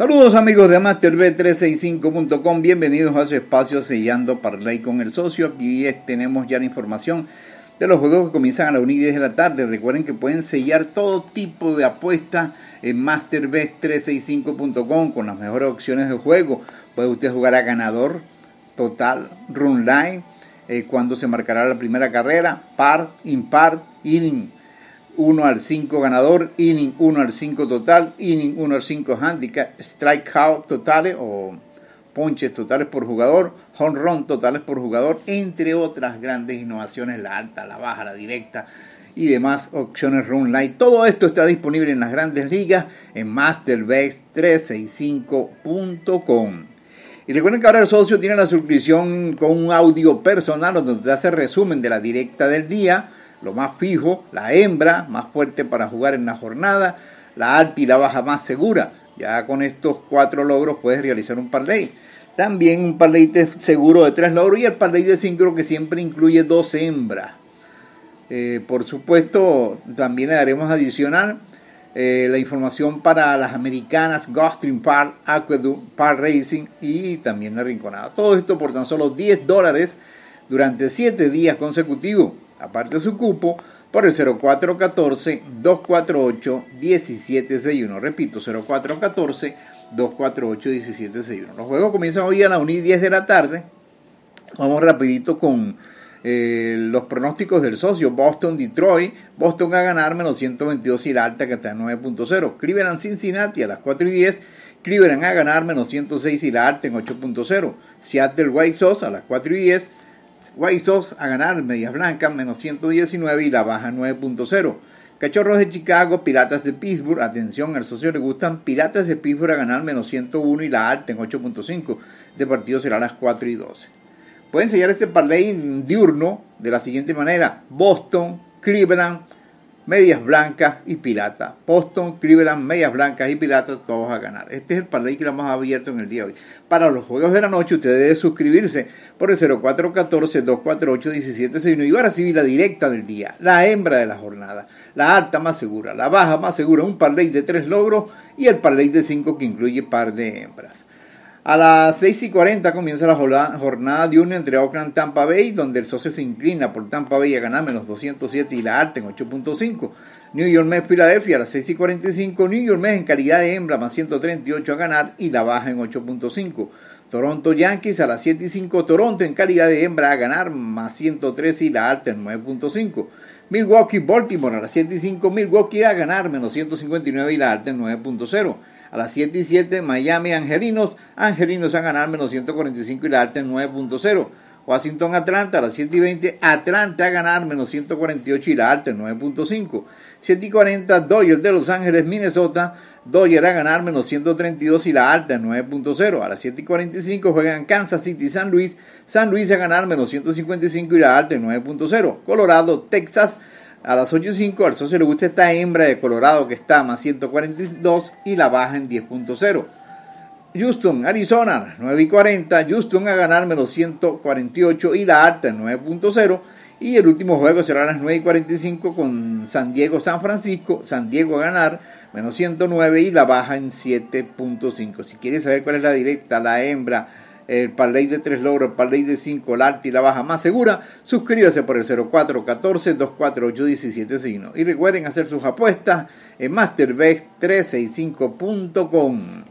Saludos amigos de masterb 365com bienvenidos a su espacio Sellando Parlay con el Socio. Aquí tenemos ya la información de los juegos que comienzan a las 1 10 de la tarde. Recuerden que pueden sellar todo tipo de apuestas en masterb 365com con las mejores opciones de juego. Puede usted jugar a ganador, total, run line, eh, cuando se marcará la primera carrera, par, impar, inning 1 al 5 ganador, inning 1 al 5 total, inning 1 al 5 handicap, strikeout totales o ponches totales por jugador, home run totales por jugador, entre otras grandes innovaciones, la alta, la baja, la directa y demás opciones Run line, Todo esto está disponible en las grandes ligas en masterbase365.com. Y recuerden que ahora el socio tiene la suscripción con un audio personal donde te hace resumen de la directa del día lo más fijo, la hembra, más fuerte para jugar en la jornada, la alta y la baja más segura. Ya con estos cuatro logros puedes realizar un parlay. También un parlay seguro de tres logros y el parlay de cinco que siempre incluye dos hembras. Eh, por supuesto, también le daremos adicional eh, la información para las americanas Gulfstream Park, Aqueduct, Park Racing y también la Rinconada. Todo esto por tan solo 10 dólares durante 7 días consecutivos. Aparte de su cupo por el 0414-248-1761. Repito, 0414-248-1761. Los juegos comienzan hoy a las 1 10 de la tarde. Vamos rapidito con eh, los pronósticos del socio. Boston, Detroit. Boston a ganar menos 122 y la alta que está en 9.0. Cleveland, Cincinnati a las 4 y 10. Cleveland a ganar menos 106 y la alta en 8.0. Seattle, White Sox a las 4 y 10. White Sox a ganar, Medias Blancas menos 119 y la baja 9.0. Cachorros de Chicago, Piratas de Pittsburgh, atención, al socio le gustan Piratas de Pittsburgh a ganar menos 101 y la alta en 8.5. de partido será a las 4 y 12. Pueden sellar este parlay diurno de la siguiente manera: Boston, Cleveland, medias blancas y pirata. Boston, Cleveland, medias blancas y pirata, todos a ganar. Este es el parlay que lo hemos abierto en el día de hoy. Para los juegos de la noche, usted debe suscribirse por el 0414-248-1761 y va a recibir la directa del día, la hembra de la jornada, la alta más segura, la baja más segura, un parlay de tres logros y el parlay de cinco que incluye par de hembras. A las 6 y 40 comienza la jornada de diurna entre Oakland y Tampa Bay, donde el socio se inclina por Tampa Bay a ganar menos 207 y la alta en 8.5. New York Mets Filadelfia a las 6 y 45. New York Mets en calidad de hembra más 138 a ganar y la baja en 8.5. Toronto Yankees a las 7 y 5. Toronto en calidad de hembra a ganar más 113 y la alta en 9.5. Milwaukee Baltimore a las 7 y 5. Milwaukee a ganar menos 159 y la alta en 9.0. A las 7 y 7, Miami Angelinos. Angelinos a ganar menos 145 y la alta en 9.0. Washington Atlanta a las 7 y 20. Atlanta a ganar menos 148 y la alta en 9.5. 7 y 40, Dodgers de Los Ángeles, Minnesota. Dodgers a ganar menos 132 y la alta en 9.0. A las 7 y 45 juegan Kansas City, San Luis. San Luis a ganar menos 155 y la alta en 9.0. Colorado, Texas a las 8 y 5 al socio le gusta esta hembra de Colorado que está a más 142 y la baja en 10.0. Houston, Arizona, 9 y 40. Houston a ganar menos 148 y la alta en 9.0. Y el último juego será a las 9 y 45 con San Diego, San Francisco. San Diego a ganar menos 109 y la baja en 7.5. Si quieres saber cuál es la directa, la hembra el eh, parlay de tres logros, el parlay de cinco, la alta y la baja más segura, suscríbase por el 0414-248-17 signo. Y recuerden hacer sus apuestas en masterbet365.com.